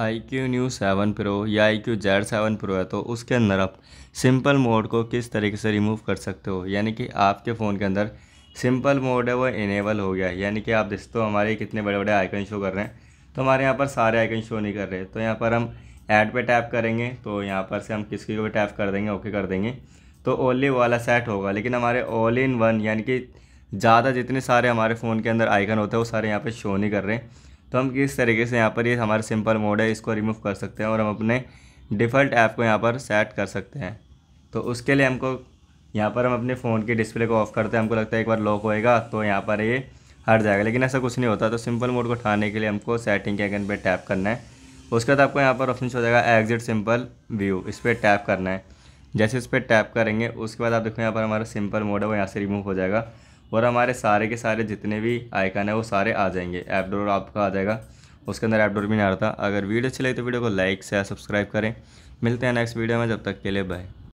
आई iQOO Neo seven pro या iQOO Z seven pro है तो उसके अंदर आप सिंपल मोड को किस तरीके से रिमूव कर सकते हो यानी कि आपके फ़ोन के अंदर सिंपल मोड है वो इनेबल हो गया है यानी कि आप देखते हो हमारे कितने बड़े बड़े आइकन शो कर रहे हैं तो हमारे यहाँ पर सारे आइकन शो नहीं कर रहे तो यहाँ पर हम ऐड पे टैप करेंगे तो यहाँ पर से हम किसी को भी टैप कर देंगे ओके कर देंगे तो ओनली वाला सेट होगा लेकिन हमारे ऑल इन वन यानी कि ज़्यादा जितने सारे हमारे फ़ोन के अंदर आइकन होते हैं वो सारे यहाँ पर शो नहीं कर रहे हैं तो हम किस तरीके से यहाँ पर ये हमारा सिंपल मोड है इसको रिमूव कर सकते हैं और हम अपने डिफ़ॉल्ट ऐप को यहाँ पर सेट कर सकते हैं तो उसके लिए हमको यहाँ पर हम अपने फ़ोन के डिस्प्ले को ऑफ़ करते हैं हमको लगता है एक बार लॉक होएगा तो यहाँ पर ये हट जाएगा लेकिन ऐसा कुछ नहीं होता तो सिंपल मोड को उठाने के लिए हमको सेटिंग के आइकन पर टैप करना है उसके बाद आपको यहाँ पर ऑप्शन हो जाएगा एग्जिट सिंपल व्यू इस पर टैप करना है जैसे इस पर टैप करेंगे उसके बाद आप देखो यहाँ पर हमारा सिंपल मोड है वो यहाँ से रिमूव हो जाएगा और हमारे सारे के सारे जितने भी आइकन है वो सारे आ जाएंगे ऐप डोर आपका आ जाएगा उसके अंदर ऐप डोर भी नहीं आ रहा था अगर वीडियो अच्छी लगी तो वीडियो को लाइक शेयर सब्सक्राइब करें मिलते हैं नेक्स्ट वीडियो में जब तक के लिए बाय